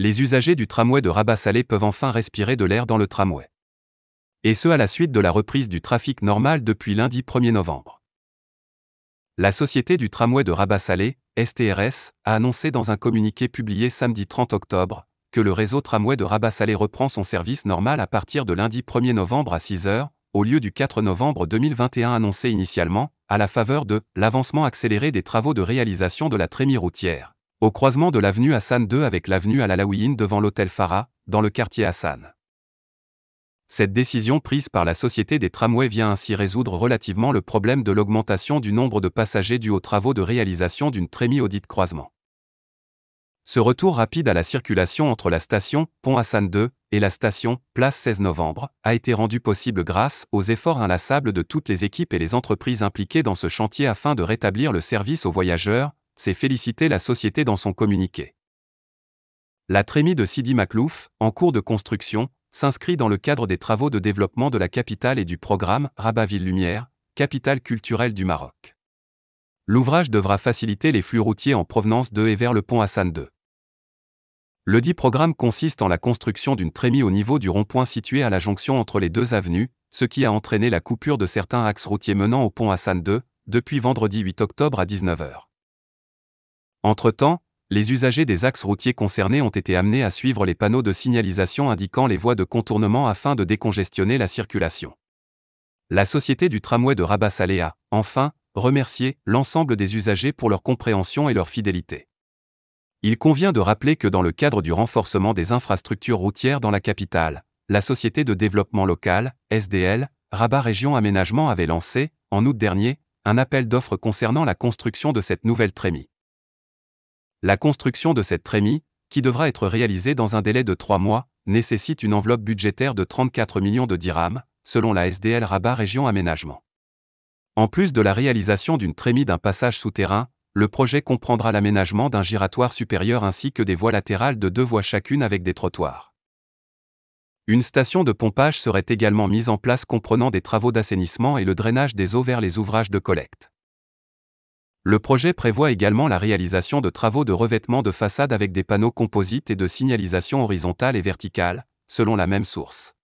les usagers du tramway de Rabat-Salé peuvent enfin respirer de l'air dans le tramway. Et ce à la suite de la reprise du trafic normal depuis lundi 1er novembre. La société du tramway de Rabat-Salé, STRS, a annoncé dans un communiqué publié samedi 30 octobre que le réseau tramway de Rabat-Salé reprend son service normal à partir de lundi 1er novembre à 6h, au lieu du 4 novembre 2021 annoncé initialement, à la faveur de l'avancement accéléré des travaux de réalisation de la trémie routière au croisement de l'avenue Hassan II avec l'avenue Al-Alaouine devant l'hôtel Farah, dans le quartier Hassan. Cette décision prise par la Société des tramways vient ainsi résoudre relativement le problème de l'augmentation du nombre de passagers dû aux travaux de réalisation d'une trémie audite croisement. Ce retour rapide à la circulation entre la station Pont Hassan II et la station Place 16 Novembre a été rendu possible grâce aux efforts inlassables de toutes les équipes et les entreprises impliquées dans ce chantier afin de rétablir le service aux voyageurs, s'est félicité la société dans son communiqué. La trémie de Sidi Maklouf, en cours de construction, s'inscrit dans le cadre des travaux de développement de la capitale et du programme Rabat-Ville Lumière, capitale culturelle du Maroc. L'ouvrage devra faciliter les flux routiers en provenance de et vers le pont Hassan II. Le dit programme consiste en la construction d'une trémie au niveau du rond-point situé à la jonction entre les deux avenues, ce qui a entraîné la coupure de certains axes routiers menant au pont Hassan II, depuis vendredi 8 octobre à 19h. Entre-temps, les usagers des axes routiers concernés ont été amenés à suivre les panneaux de signalisation indiquant les voies de contournement afin de décongestionner la circulation. La société du tramway de Rabat-Salé a, enfin, remercié l'ensemble des usagers pour leur compréhension et leur fidélité. Il convient de rappeler que dans le cadre du renforcement des infrastructures routières dans la capitale, la Société de développement local, SDL, Rabat Région Aménagement avait lancé, en août dernier, un appel d'offres concernant la construction de cette nouvelle trémie. La construction de cette trémie, qui devra être réalisée dans un délai de trois mois, nécessite une enveloppe budgétaire de 34 millions de dirhams, selon la SDL Rabat Région Aménagement. En plus de la réalisation d'une trémie d'un passage souterrain, le projet comprendra l'aménagement d'un giratoire supérieur ainsi que des voies latérales de deux voies chacune avec des trottoirs. Une station de pompage serait également mise en place comprenant des travaux d'assainissement et le drainage des eaux vers les ouvrages de collecte. Le projet prévoit également la réalisation de travaux de revêtement de façade avec des panneaux composites et de signalisation horizontale et verticale, selon la même source.